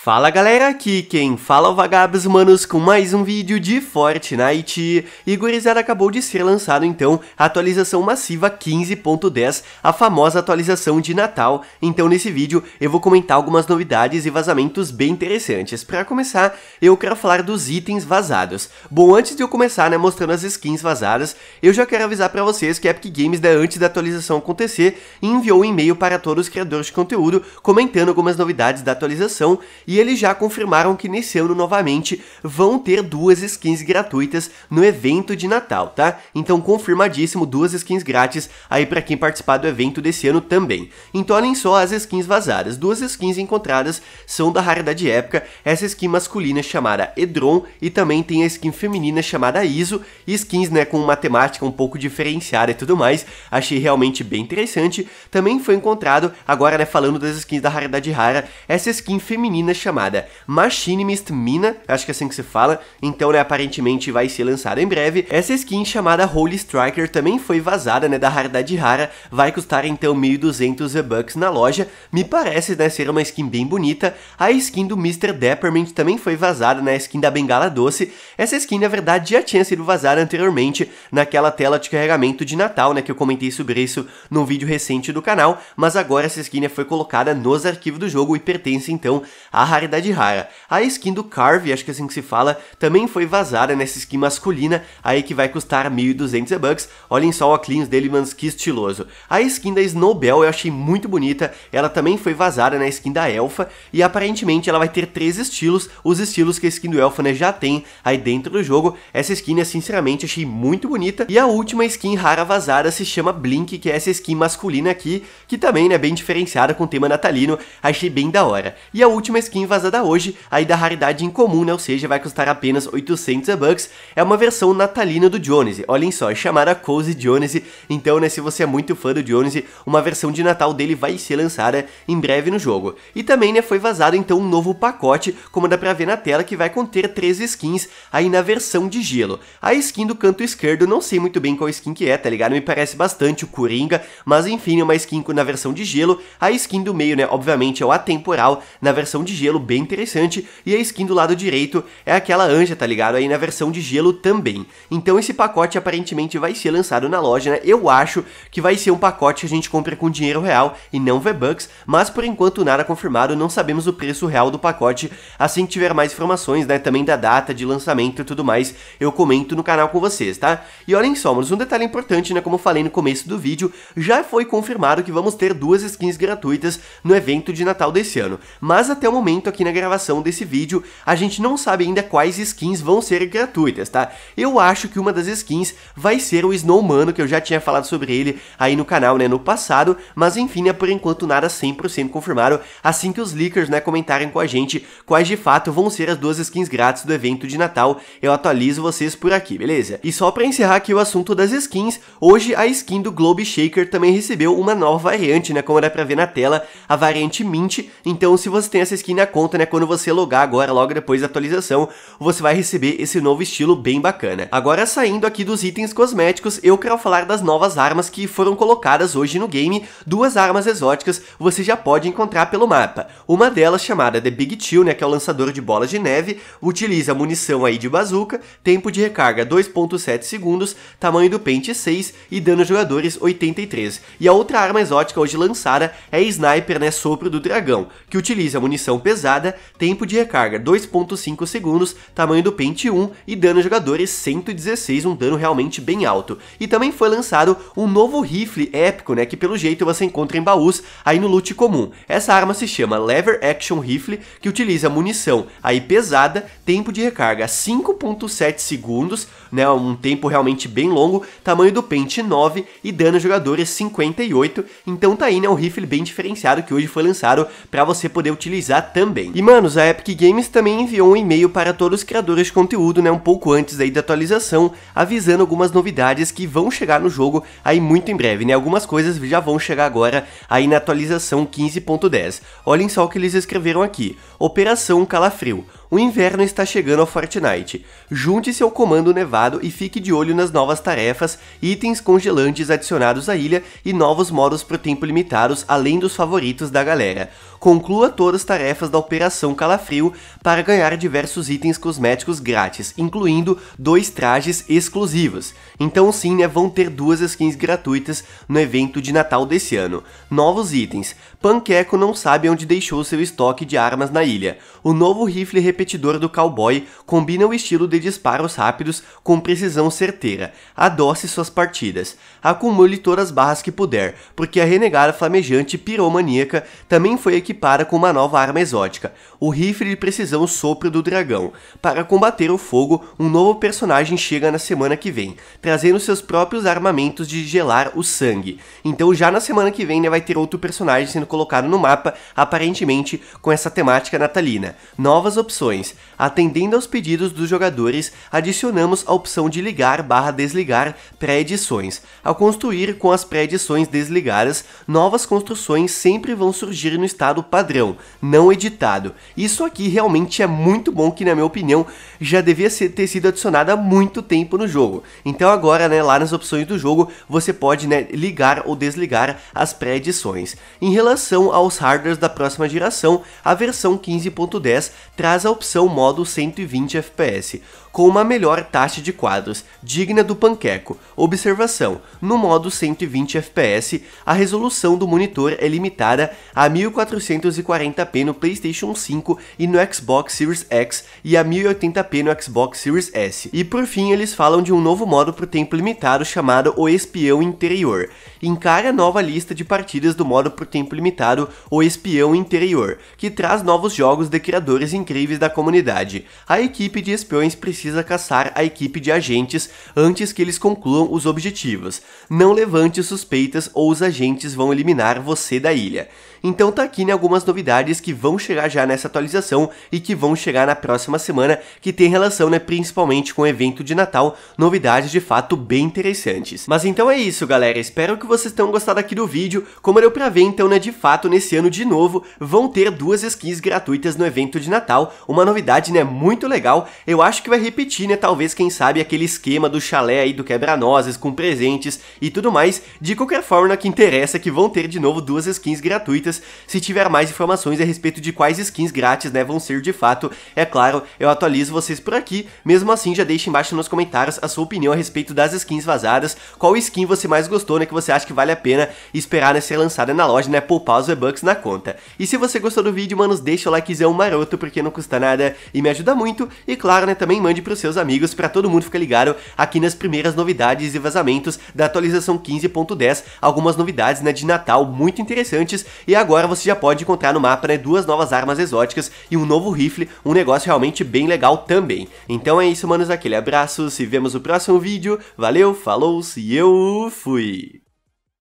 Fala galera, aqui quem fala é o Vagabos Manos com mais um vídeo de Fortnite. E gurizada, acabou de ser lançado então a atualização massiva 15.10, a famosa atualização de Natal. Então nesse vídeo eu vou comentar algumas novidades e vazamentos bem interessantes. Para começar, eu quero falar dos itens vazados. Bom, antes de eu começar, né, mostrando as skins vazadas, eu já quero avisar para vocês que a Epic Games, né, antes da atualização acontecer, enviou um e-mail para todos os criadores de conteúdo comentando algumas novidades da atualização e eles já confirmaram que nesse ano novamente vão ter duas skins gratuitas no evento de Natal, tá? Então confirmadíssimo, duas skins grátis aí para quem participar do evento desse ano também. Então olhem só as skins vazadas, duas skins encontradas são da raridade épica, essa skin masculina chamada Edron e também tem a skin feminina chamada ISO, skins né, com uma temática um pouco diferenciada e tudo mais, achei realmente bem interessante. Também foi encontrado, agora né, falando das skins da raridade rara, essa skin feminina chamada Machinimist Mina, acho que é assim que se fala, então né, aparentemente vai ser lançada em breve. Essa skin chamada Holy Striker também foi vazada né, da raridade rara, vai custar então 1.200 V-Bucks na loja, me parece né, ser uma skin bem bonita. A skin do Mr. Depperment também foi vazada, né, a skin da Bengala Doce. Essa skin na verdade já tinha sido vazada anteriormente naquela tela de carregamento de Natal, né, que eu comentei sobre isso num vídeo recente do canal, mas agora essa skin foi colocada nos arquivos do jogo e pertence então à raridade rara. A skin do Carve, acho que é assim que se fala, também foi vazada nessa skin masculina, aí que vai custar 1.200 e-bucks. Olhem só o óculos dele, mano, que estiloso. A skin da Snowbell eu achei muito bonita, ela também foi vazada na skin da Elfa, e aparentemente ela vai ter três estilos, os estilos que a skin do Elfa né, já tem aí dentro do jogo. Essa skin, eu, sinceramente, achei muito bonita. E a última skin rara vazada se chama Blink, que é essa skin masculina aqui, que também é né, bem diferenciada com o tema natalino, achei bem da hora. E a última skin pouquinho vazada hoje, aí da raridade incomum, né? ou seja, vai custar apenas 800 bucks. É uma versão natalina do Jonesy, olhem só, é chamada Cozy Jonesy, então né, se você é muito fã do Jonesy, uma versão de Natal dele vai ser lançada em breve no jogo. E também né, foi vazado então um novo pacote, como dá pra ver na tela, que vai conter três skins aí na versão de gelo. A skin do canto esquerdo, não sei muito bem qual skin que é, tá ligado? Me parece bastante o Coringa, mas enfim, é uma skin na versão de gelo. A skin do meio, né, obviamente é o atemporal na versão de gelo gelo bem interessante, e a skin do lado direito é aquela anja, tá ligado? Aí na versão de gelo também. Então esse pacote aparentemente vai ser lançado na loja, né? Eu acho que vai ser um pacote que a gente compra com dinheiro real e não V-Bucks, mas por enquanto nada confirmado, não sabemos o preço real do pacote. Assim que tiver mais informações, né, também da data de lançamento e tudo mais, eu comento no canal com vocês, tá? E olhem só, mas um detalhe importante, né, como eu falei no começo do vídeo, já foi confirmado que vamos ter duas skins gratuitas no evento de Natal desse ano. Mas até o momento momento aqui na gravação desse vídeo, a gente não sabe ainda quais skins vão ser gratuitas, tá? Eu acho que uma das skins vai ser o Snowmano, que eu já tinha falado sobre ele aí no canal, né, no passado, mas enfim, né, por enquanto nada 100% confirmado, assim que os leakers, né, comentarem com a gente quais de fato vão ser as duas skins grátis do evento de Natal, eu atualizo vocês por aqui, beleza? E só pra encerrar aqui o assunto das skins, hoje a skin do Globe Shaker também recebeu uma nova variante, né, como dá pra ver na tela, a variante Mint, então se você tem essa skin na conta, né? Quando você logar agora, logo depois da atualização, você vai receber esse novo estilo bem bacana. Agora, saindo aqui dos itens cosméticos, eu quero falar das novas armas que foram colocadas hoje no game. Duas armas exóticas você já pode encontrar pelo mapa. Uma delas, chamada The Big Chill, né? Que é o lançador de bolas de neve, utiliza munição aí de bazuca, tempo de recarga 2.7 segundos, tamanho do pente 6 e dano aos jogadores 83. E a outra arma exótica hoje lançada é Sniper, né? Sopro do Dragão, que utiliza munição pesada, tempo de recarga 2.5 segundos, tamanho do Pente 1 e dano jogadores 116, um dano realmente bem alto. E também foi lançado um novo rifle épico, né, que pelo jeito você encontra em baús aí no loot comum. Essa arma se chama Lever Action Rifle, que utiliza munição aí pesada, tempo de recarga 5.7 segundos, né, um tempo realmente bem longo, tamanho do pente 9 e dano jogadores 58. Então tá aí, né, um rifle bem diferenciado que hoje foi lançado para você poder utilizar também. E manos, a Epic Games também enviou um e-mail para todos os criadores de conteúdo, né, um pouco antes aí da atualização, avisando algumas novidades que vão chegar no jogo aí muito em breve, né? Algumas coisas já vão chegar agora aí na atualização 15.10. Olhem só o que eles escreveram aqui: Operação Calafrio. O inverno está chegando ao Fortnite. Junte-se ao comando nevado e fique de olho nas novas tarefas, itens congelantes adicionados à ilha e novos modos para o tempo limitados, além dos favoritos da galera. Conclua todas as tarefas da Operação Calafrio para ganhar diversos itens cosméticos grátis, incluindo dois trajes exclusivos. Então sim, né, vão ter duas skins gratuitas no evento de Natal desse ano. Novos itens. Panqueco não sabe onde deixou seu estoque de armas na ilha. O novo rifle repetidor do cowboy combina o estilo de disparos rápidos com precisão certeira. Adoce suas partidas. Acumule todas as barras que puder, porque a renegada flamejante piromaníaca também foi equipada com uma nova arma exótica, o rifle de precisão sopro do dragão. Para combater o fogo, um novo personagem chega na semana que vem, trazendo seus próprios armamentos de gelar o sangue. Então já na semana que vem né, vai ter outro personagem sendo colocado no mapa, aparentemente com essa temática natalina. Novas opções opções. Atendendo aos pedidos dos jogadores, adicionamos a opção de ligar barra desligar pré-edições. Ao construir com as pré-edições desligadas, novas construções sempre vão surgir no estado padrão, não editado. Isso aqui realmente é muito bom que na minha opinião já devia ter sido adicionado há muito tempo no jogo. Então agora, né, lá nas opções do jogo, você pode né, ligar ou desligar as pré-edições. Em relação aos hardwares da próxima geração, a versão 15.10 traz a opção modo 120 FPS com uma melhor taxa de quadros, digna do panqueco. Observação: no modo 120 FPS, a resolução do monitor é limitada a 1440p no PlayStation 5 e no Xbox Series X e a 1080p no Xbox Series S. E por fim, eles falam de um novo modo para o tempo limitado chamado O Espião Interior. Encara a nova lista de partidas do modo por tempo limitado O Espião Interior, que traz novos jogos de criadores incríveis da comunidade. A equipe de espiões precisa precisa caçar a equipe de agentes antes que eles concluam os objetivos. Não levante suspeitas ou os agentes vão eliminar você da ilha. Então tá aqui né, algumas novidades que vão chegar já nessa atualização e que vão chegar na próxima semana, que tem relação né, principalmente com o evento de Natal, novidades de fato bem interessantes. Mas então é isso galera, espero que vocês tenham gostado aqui do vídeo, como deu pra ver então né, de fato nesse ano de novo vão ter duas skins gratuitas no evento de Natal, uma novidade né, muito legal, eu acho que vai repetir, né? Talvez, quem sabe, aquele esquema do chalé aí do quebra-nozes com presentes e tudo mais. De qualquer forma, que interessa é que vão ter de novo duas skins gratuitas. Se tiver mais informações a respeito de quais skins grátis, né, vão ser de fato, é claro, eu atualizo vocês por aqui. Mesmo assim, já deixe embaixo nos comentários a sua opinião a respeito das skins vazadas, qual skin você mais gostou, né, que você acha que vale a pena esperar né, ser lançada na loja, né, poupar os V-Bucks na conta. E se você gostou do vídeo, manos, deixa o likezão maroto, porque não custa nada e me ajuda muito. E claro, né, também mande recomende para os seus amigos, para todo mundo ficar ligado aqui nas primeiras novidades e vazamentos da atualização 15.10, algumas novidades né, de Natal muito interessantes, e agora você já pode encontrar no mapa né, duas novas armas exóticas e um novo rifle, um negócio realmente bem legal também. Então é isso, manos, aquele abraço, se vemos no próximo vídeo, valeu, falou, se eu fui!